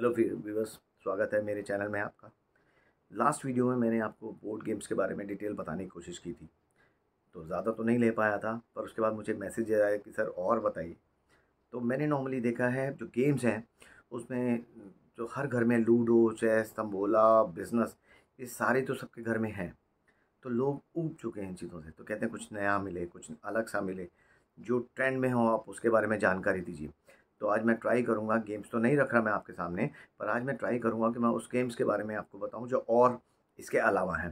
hello viewers स्वागत है मेरे चैनल में आपका लास्ट वीडियो में मैंने आपको बोर्ड गेम्स के बारे में डिटेल बताने की कोशिश की थी तो ज़्यादा तो नहीं ले पाया था पर उसके बाद मुझे मैसेज आया कि सर और बताइए तो मैंने नॉर्मली देखा है जो गेम्स हैं उसमें जो हर घर में लूडो चेस तम्बोला बिजनेस ये सारे तो सबके घर में हैं तो लोग ऊब चुके हैं इन चीज़ों से तो कहते हैं कुछ नया मिले कुछ अलग सा मिले जो ट्रेंड में हो आप उसके बारे में जानकारी दीजिए तो आज मैं ट्राई करूँगा गेम्स तो नहीं रख रहा मैं आपके सामने पर आज मैं ट्राई करूँगा कि मैं उस गेम्स के बारे में आपको बताऊँ जो और इसके अलावा हैं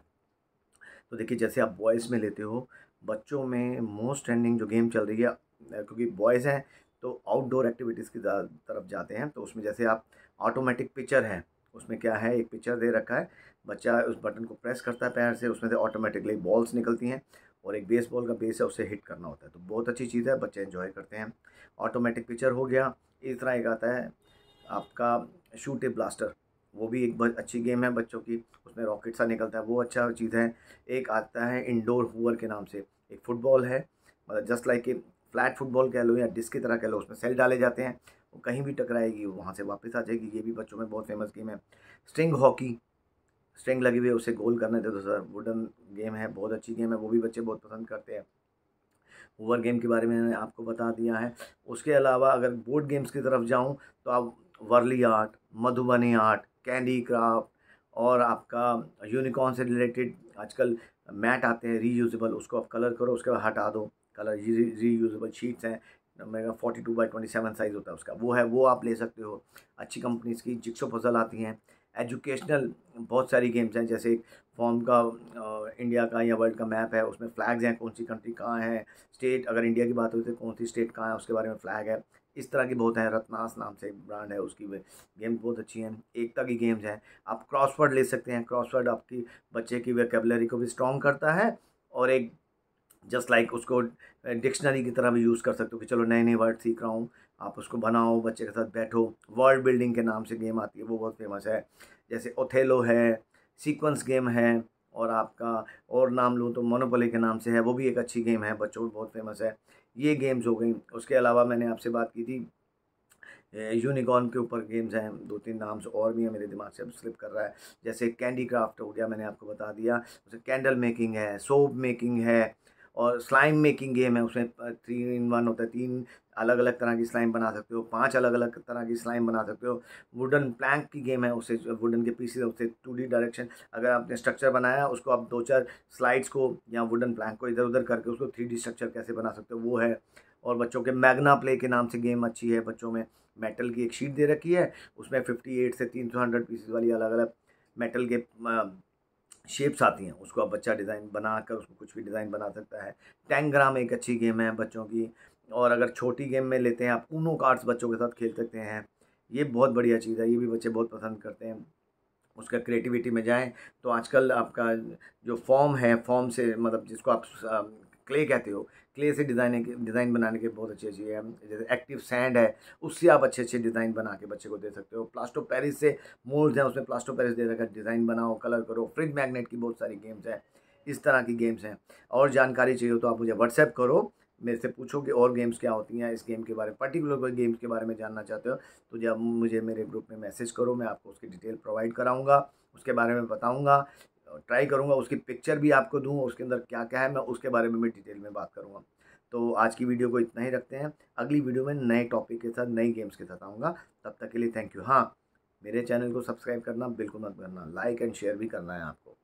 तो देखिए जैसे आप बॉयज़ में लेते हो बच्चों में मोस्ट ट्रेंडिंग जो गेम चल रही है क्योंकि बॉयज़ हैं तो आउटडोर एक्टिविटीज़ की तरफ जाते हैं तो उसमें जैसे आप ऑटोमेटिक पिक्चर है उसमें क्या है एक पिक्चर दे रखा है बच्चा उस बटन को प्रेस करता है पैर से उसमें से ऑटोमेटिकली बॉल्स निकलती हैं और एक बेसबॉल का बेस है उसे हिट करना होता है तो बहुत अच्छी चीज़ है बच्चे इन्जॉय करते हैं ऑटोमेटिक पिक्चर हो गया इस तरह एक आता है आपका शूट ए ब्लास्टर वो भी एक बहुत अच्छी गेम है बच्चों की उसमें रॉकेट सा निकलता है वो अच्छा चीज़ है एक आता है इंडोर हुअर के नाम से एक फ़ुटबॉल है मतलब just like a flat football कह लो या डिस्क की तरह कह लो उसमें सेल डाले जाते हैं वो कहीं भी टकराएगी वहाँ से वापस आ जाएगी ये भी बच्चों में बहुत फेमस गेम है स्ट्रिंग हॉकी स्ट्रिंग लगी हुई है उसे गोल करने दे तो सर वुडन गेम है बहुत अच्छी गेम है वो भी बच्चे बहुत पसंद करते हैं ओवर गेम के बारे में मैंने आपको बता दिया है उसके अलावा अगर बोर्ड गेम्स की तरफ जाऊँ तो आप Warli art Madhubani art candy craft और आपका यूनिकॉर्न से रिलेटेड आजकल मैट आते हैं रीयूजेबल उसको आप कलर करो उसके बाद हटा दो कलर रीयूजेबल शीट्स हैं मेरा forty two by twenty seven size होता है उसका वो है वो आप ले सकते हो अच्छी कंपनीज़ की जिक्सो फसल आती हैं एजुकेशनल बहुत सारी गेम्स हैं जैसे फॉर्म का इंडिया का या वर्ल्ड का मैप है उसमें फ्लैग्स हैं कौन सी कंट्री कहाँ है स्टेट अगर इंडिया की बात होती तो है कौन सी स्टेट कहाँ है उसके बारे में फ्लैग है इस तरह की बहुत हैं रत्नास नाम से ब्रांड है उसकी गेम्स बहुत अच्छी हैं एकता की गेम्स हैं आप क्रॉसवर्ड ले सकते हैं क्रॉसवर्ड आपकी बच्चे की वेकेबलरी को भी स्ट्रॉन्ग करता है और एक जस्ट लाइक like उसको डिक्शनरी की तरह भी यूज़ कर सकते हो कि चलो नए नए वर्ड सीख रहा हूँ आप उसको बनाओ बच्चे के साथ बैठो वर्ल्ड बिल्डिंग के नाम से गेम आती है वो बहुत फेमस है जैसे ओथेलो है सीक्वेंस गेम है और आपका और नाम लूँ तो मोनोपोली के नाम से है वो भी एक अच्छी गेम है बच्चों में बहुत फेमस है ये गेम्स हो गई उसके अलावा मैंने आपसे बात की थी यूनिकॉर्न के ऊपर गेम्स हैं दो तीन नाम्स और भी हैं मेरे दिमाग से अब स्लिप कर रहा है जैसे कैंडी क्राफ्ट हो गया मैंने आपको बता दिया उसे कैंडल मेकिंग है सोप मेकिंग है और स्लाइम मेकिंग गेम है उसमें थ्री इन वन होता है तीन अलग अलग तरह की स्लाइम बना सकते हो पांच अलग अलग तरह की स्लाइम बना सकते हो वुडन प्लैंक की गेम है उसे वुडन के पीसेज उससे टू डी डायरेक्शन अगर आपने स्ट्रक्चर बनाया उसको आप दो चार स्लाइड्स को या वुडन प्लैंक को इधर उधर करके उसको थ्री डी स्ट्रक्चर कैसे बना सकते हो वो है और बच्चों के मैगना प्ले के नाम से गेम अच्छी है बच्चों में मेटल की एक शीट दे रखी है उसमें फिफ्टी एट से तीन सौ हंड्रेड पीसेज वाली अलग अलग मेटल के शेप्स आती हैं उसको आप बच्चा डिज़ाइन बना कर उसको कुछ भी डिज़ाइन बना सकता है टैंग्राम एक अच्छी गेम है बच्चों की और अगर छोटी गेम में लेते हैं आप ऊनो कार्ड्स बच्चों के साथ खेल सकते हैं ये बहुत बढ़िया चीज़ है ये भी बच्चे बहुत पसंद करते हैं उसका क्रिएटिविटी में जाएं तो आजकल आपका जो फॉर्म है फॉर्म से मतलब जिसको आप क्ले कहते हो क्ले से डिज़ाइन डिज़ाइन बनाने के बहुत अच्छी अच्छी है जैसे एक्टिव सैंड है उससे आप अच्छे अच्छे डिज़ाइन बना के बच्चे को दे सकते हो प्लास्टो पेरिस से मोल्ड हैं उसमें प्लास्टो पेरिस दे रखा डिज़ाइन बनाओ कलर करो फ्रिज मैगनेट की बहुत सारी गेम्स हैं इस तरह की गेम्स हैं और जानकारी चाहिए हो तो आप मुझे व्हाट्सएप करो मेरे से पूछो कि और गेम्स क्या होती हैं इस गेम के बारे में पर्टिकुलर कोई गेम्स के बारे में जानना चाहते हो तो जब मुझे मेरे ग्रुप में मैसेज करो मैं आपको उसकी डिटेल प्रोवाइड कराऊँगा उसके बारे में बताऊँगा ट्राई करूँगा उसकी पिक्चर भी आपको दूँ उसके अंदर क्या क्या है मैं उसके बारे में भी डिटेल में बात करूँगा तो आज की वीडियो को इतना ही रखते हैं अगली वीडियो में नए टॉपिक के साथ नई गेम्स के साथ आऊँगा तब तक के लिए थैंक यू हाँ मेरे चैनल को सब्सक्राइब करना बिल्कुल मत करना लाइक एंड शेयर भी करना है आपको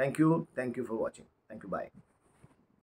thank you thank you for watching thank you bye